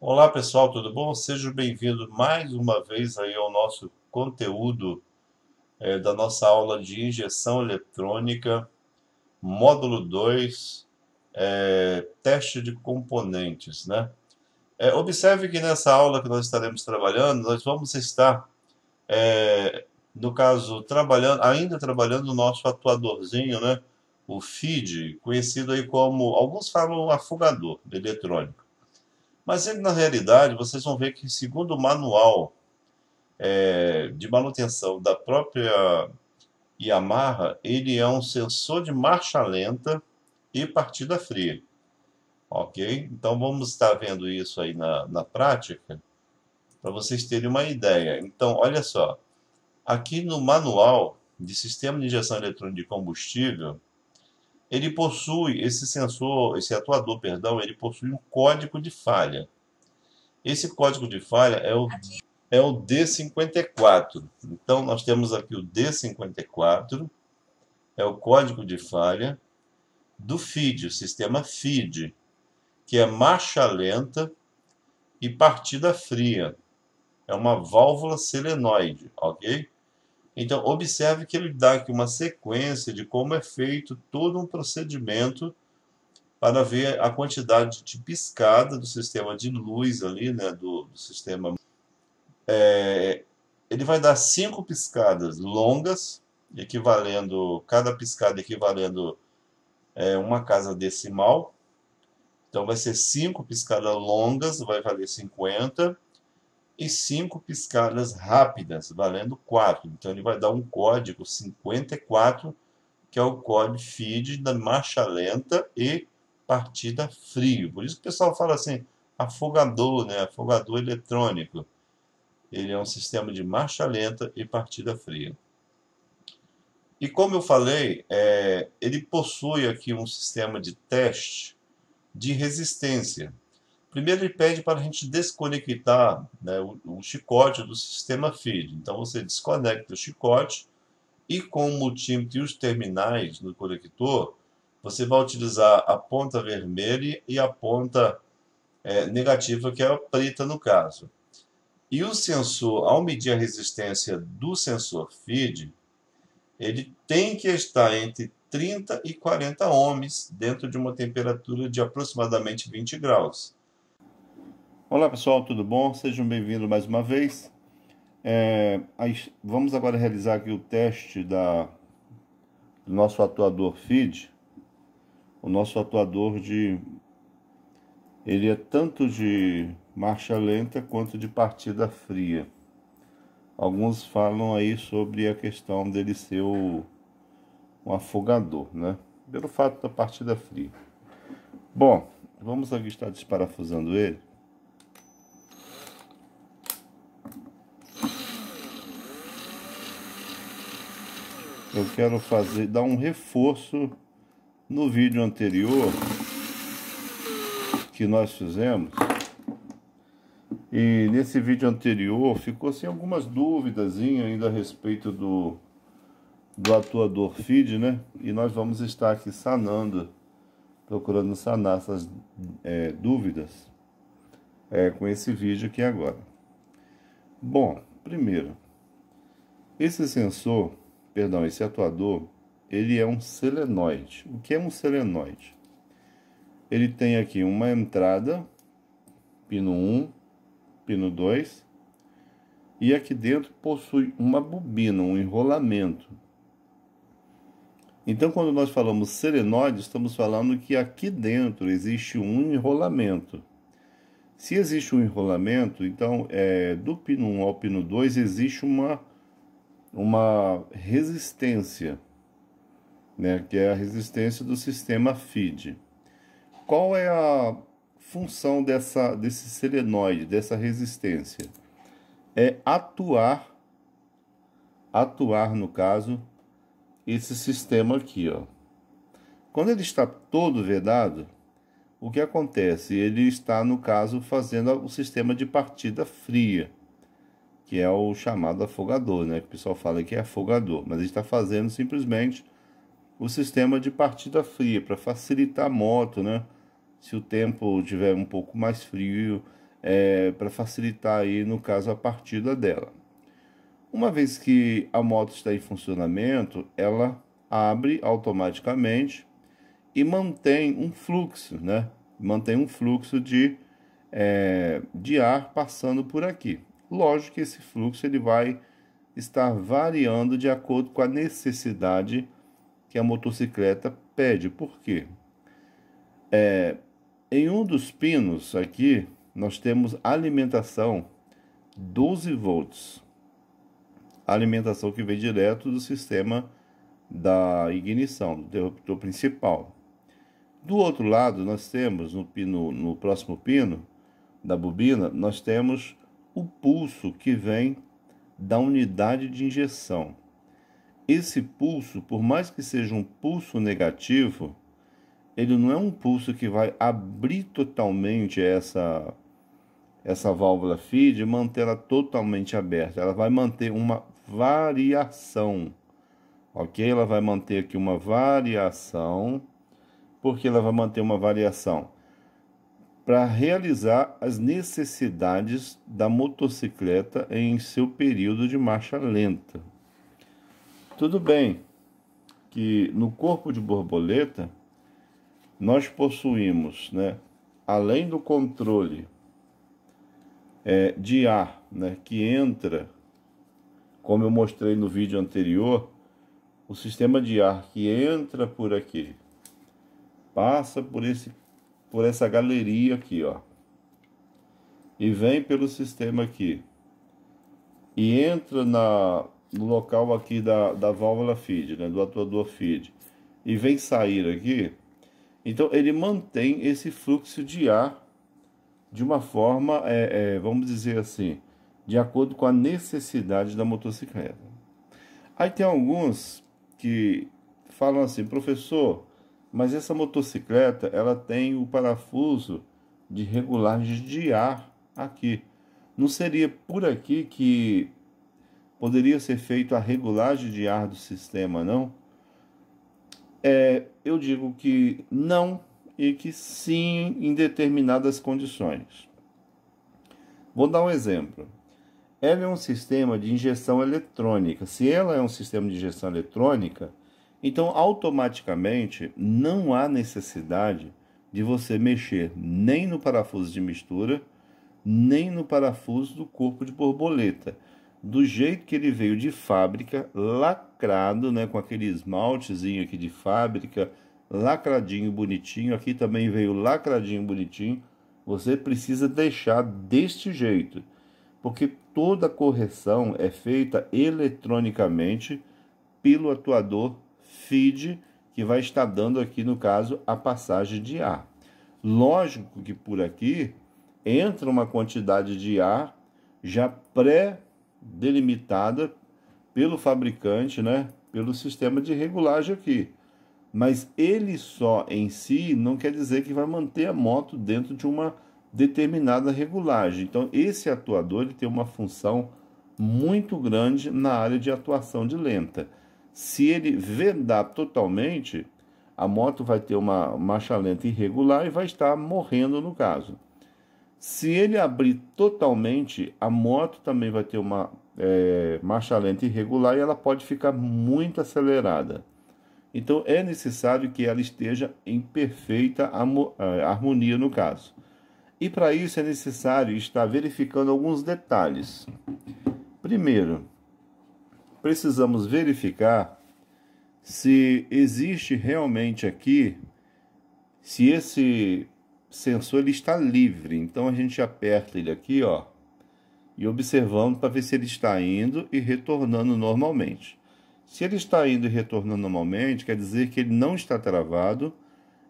Olá pessoal, tudo bom? Sejam bem-vindos mais uma vez aí ao nosso conteúdo é, da nossa aula de injeção eletrônica, módulo 2, é, eh, teste de componentes, né? É, observe que nessa aula que nós estaremos trabalhando, nós vamos estar, no caso, trabalhando, ainda trabalhando o nosso atuadorzinho, né? O feed, conhecido aí como, alguns falam afugador eletrônico. Mas ele, na realidade, vocês vão ver que, segundo o manual é, de manutenção da própria Yamaha, ele é um sensor de marcha lenta e partida fria. Ok? Então vamos estar vendo isso aí na, na prática para vocês terem uma ideia. Então, olha só. Aqui no manual de sistema de injeção eletrônica de combustível, ele possui esse sensor, esse atuador, perdão, ele possui um código de falha. Esse código de falha é o é o D54. Então nós temos aqui o D54 é o código de falha do FID, o sistema FID, que é marcha lenta e partida fria. É uma válvula selenoide, ok? Então, observe que ele dá aqui uma sequência de como é feito todo um procedimento para ver a quantidade de piscada do sistema de luz ali, né, do, do sistema. É, ele vai dar cinco piscadas longas, equivalendo cada piscada equivalendo é, uma casa decimal. Então vai ser cinco piscadas longas, vai valer 50 e cinco piscadas rápidas, valendo 4. Então ele vai dar um código 54, que é o código feed da marcha lenta e partida frio. Por isso que o pessoal fala assim, afogador, né? afogador eletrônico. Ele é um sistema de marcha lenta e partida fria. E como eu falei, é, ele possui aqui um sistema de teste de resistência. Primeiro ele pede para a gente desconectar né, o, o, chicote do sistema feed. Então você desconecta o chicote e com o multímetro e os terminais no conector, você vai utilizar a ponta vermelha e a ponta é, negativa, que é a preta no caso. E o sensor, ao medir a resistência do sensor feed, ele tem que estar entre 30 e 40 ohms dentro de uma temperatura de aproximadamente 20 graus. Olá pessoal, tudo bom? Sejam bem-vindos mais uma vez. É, vamos agora realizar aqui o teste da, do nosso atuador feed. O nosso atuador de. Ele é tanto de marcha lenta quanto de partida fria. Alguns falam aí sobre a questão dele ser o, um afogador, né? Pelo fato da partida fria. Bom, vamos aqui estar desparafusando ele. eu quero fazer dar um reforço no vídeo anterior que nós fizemos e nesse vídeo anterior ficou sem assim, algumas dúvidas ainda a respeito do do atuador feed né e nós vamos estar aqui sanando procurando sanar essas é, dúvidas é, com esse vídeo aqui agora bom primeiro esse sensor perdão, esse atuador, ele é um selenoide. O que é um selenoide? Ele tem aqui uma entrada, pino 1, pino 2, e aqui dentro possui uma bobina, um enrolamento. Então, quando nós falamos selenoide, estamos falando que aqui dentro existe um enrolamento. Se existe um enrolamento, então é, do pino 1 ao pino 2 existe uma uma resistência, né, que é a resistência do sistema feed. Qual é a função dessa, desse selenoide, dessa resistência? É atuar, atuar no caso, esse sistema aqui, ó. Quando ele está todo vedado, o que acontece? Ele está, no caso, fazendo o sistema de partida fria que é o chamado afogador, né? Que o pessoal fala que é afogador, mas a gente está fazendo simplesmente o sistema de partida fria para facilitar a moto, né? Se o tempo tiver um pouco mais frio, é, para facilitar aí no caso a partida dela. Uma vez que a moto está em funcionamento, ela abre automaticamente e mantém um fluxo, né? Mantém um fluxo de, é, de ar passando por aqui. Lógico que esse fluxo ele vai estar variando de acordo com a necessidade que a motocicleta pede. Por quê? É, em um dos pinos aqui, nós temos alimentação 12 volts. alimentação que vem direto do sistema da ignição, do interruptor principal. Do outro lado, nós temos no, pino, no próximo pino da bobina, nós temos o pulso que vem da unidade de injeção. Esse pulso, por mais que seja um pulso negativo, ele não é um pulso que vai abrir totalmente essa essa válvula feed e manter ela totalmente aberta. Ela vai manter uma variação, ok? Ela vai manter aqui uma variação. porque ela vai manter uma variação? para realizar as necessidades da motocicleta em seu período de marcha lenta. Tudo bem que no corpo de borboleta nós possuímos, né, além do controle é, de ar né, que entra, como eu mostrei no vídeo anterior, o sistema de ar que entra por aqui, passa por esse por essa galeria aqui, ó. E vem pelo sistema aqui. E entra na, no local aqui da, da válvula feed, né, do atuador feed. E vem sair aqui. Então ele mantém esse fluxo de ar de uma forma, é, é, vamos dizer assim, de acordo com a necessidade da motocicleta. Aí tem alguns que falam assim, professor, mas essa motocicleta, ela tem o parafuso de regulagem de ar aqui. Não seria por aqui que poderia ser feito a regulagem de ar do sistema, não? É, eu digo que não e que sim em determinadas condições. Vou dar um exemplo. Ela é um sistema de injeção eletrônica. Se ela é um sistema de injeção eletrônica, então, automaticamente, não há necessidade de você mexer nem no parafuso de mistura, nem no parafuso do corpo de borboleta. Do jeito que ele veio de fábrica, lacrado, né, com aquele esmaltezinho aqui de fábrica, lacradinho bonitinho, aqui também veio lacradinho bonitinho. Você precisa deixar deste jeito, porque toda correção é feita eletronicamente pelo atuador feed que vai estar dando aqui, no caso, a passagem de ar. Lógico que por aqui entra uma quantidade de ar já pré-delimitada pelo fabricante, né? pelo sistema de regulagem aqui. Mas ele só em si não quer dizer que vai manter a moto dentro de uma determinada regulagem. Então, esse atuador ele tem uma função muito grande na área de atuação de lenta. Se ele vendar totalmente, a moto vai ter uma marcha lenta irregular e vai estar morrendo no caso. Se ele abrir totalmente, a moto também vai ter uma é, marcha lenta irregular e ela pode ficar muito acelerada. Então é necessário que ela esteja em perfeita é, harmonia no caso. E para isso é necessário estar verificando alguns detalhes. Primeiro, precisamos verificar se existe realmente aqui, se esse sensor ele está livre. Então a gente aperta ele aqui, ó, e observando para ver se ele está indo e retornando normalmente. Se ele está indo e retornando normalmente, quer dizer que ele não está travado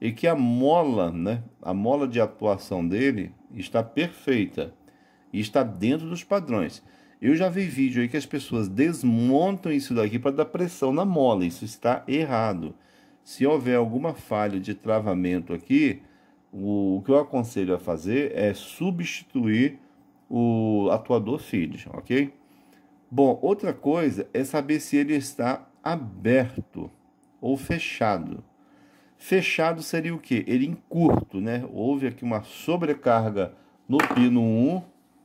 e que a mola, né, a mola de atuação dele está perfeita e está dentro dos padrões. Eu já vi vídeo aí que as pessoas desmontam isso daqui para dar pressão na mola. Isso está errado. Se houver alguma falha de travamento aqui, o, o que eu aconselho a fazer é substituir o atuador feed, ok? Bom, outra coisa é saber se ele está aberto ou fechado. Fechado seria o que? Ele encurto, né? Houve aqui uma sobrecarga no pino 1,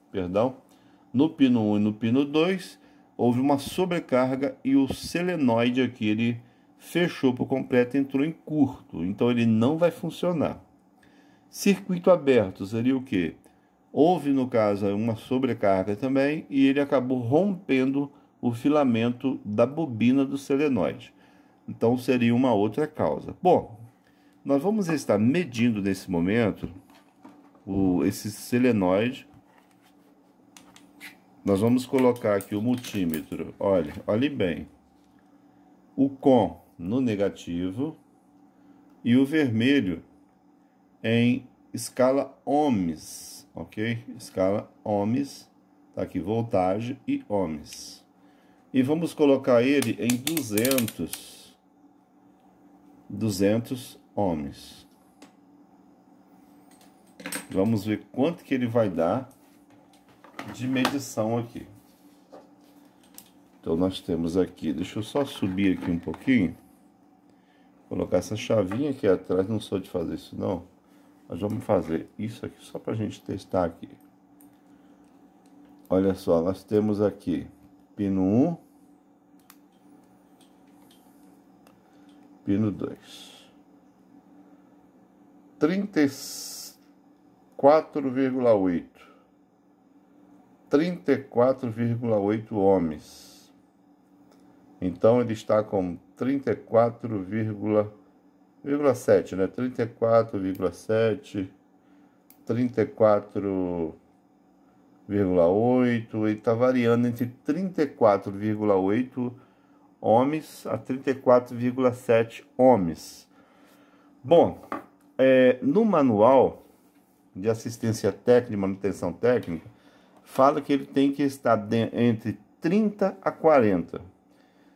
perdão, no pino 1 e no pino 2 houve uma sobrecarga e o selenoide aqui ele fechou por completo, entrou em curto, então ele não vai funcionar. Circuito aberto seria o que? Houve no caso uma sobrecarga também e ele acabou rompendo o filamento da bobina do selenoide. Então seria uma outra causa. Bom, nós vamos estar medindo nesse momento o, esse selenoide nós vamos colocar aqui o multímetro. Olha, olhe bem. O com no negativo e o vermelho em escala ohms, ok? Escala ohms, tá aqui voltagem e ohms. E vamos colocar ele em 200, 200 ohms. Vamos ver quanto que ele vai dar de medição aqui. Então nós temos aqui, deixa eu só subir aqui um pouquinho. Colocar essa chavinha aqui atrás, não sou de fazer isso não. mas vamos fazer isso aqui só para a gente testar aqui. Olha só, nós temos aqui pino 1, pino 2. 34,8 34,8 homens. Então ele está com 34,7, né? 34,7, 34,8, ele está variando entre 34,8 homens a 34,7 homens. Bom, é, no manual de assistência técnica e manutenção técnica, fala que ele tem que estar entre 30 a 40.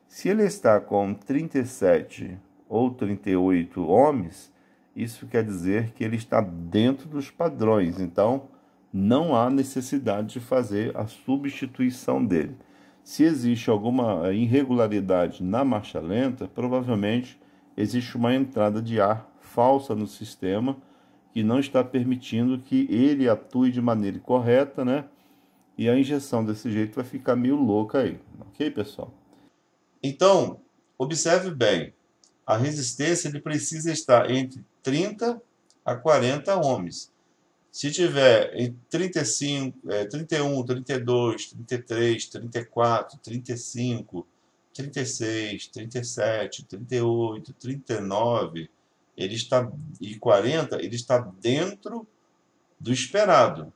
Se ele está com 37 ou 38 homens, isso quer dizer que ele está dentro dos padrões. Então, não há necessidade de fazer a substituição dele. Se existe alguma irregularidade na marcha lenta, provavelmente existe uma entrada de ar falsa no sistema que não está permitindo que ele atue de maneira correta, né? e a injeção desse jeito vai ficar meio louca aí, ok, pessoal? Então, observe bem, a resistência ele precisa estar entre 30 a 40 ohms. Se tiver em 35, é, 31, 32, 33, 34, 35, 36, 37, 38, 39, ele está e 40, ele está dentro do esperado.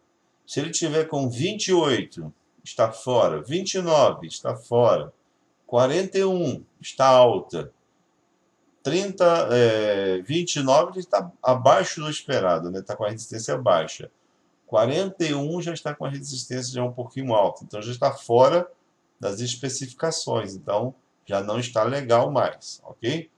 Se ele tiver com 28, está fora. 29, está fora. 41, está alta. 30, é, 29, ele está abaixo do esperado, né? Está com a resistência baixa. 41 já está com a resistência já um pouquinho alta, então já está fora das especificações, então já não está legal mais, ok?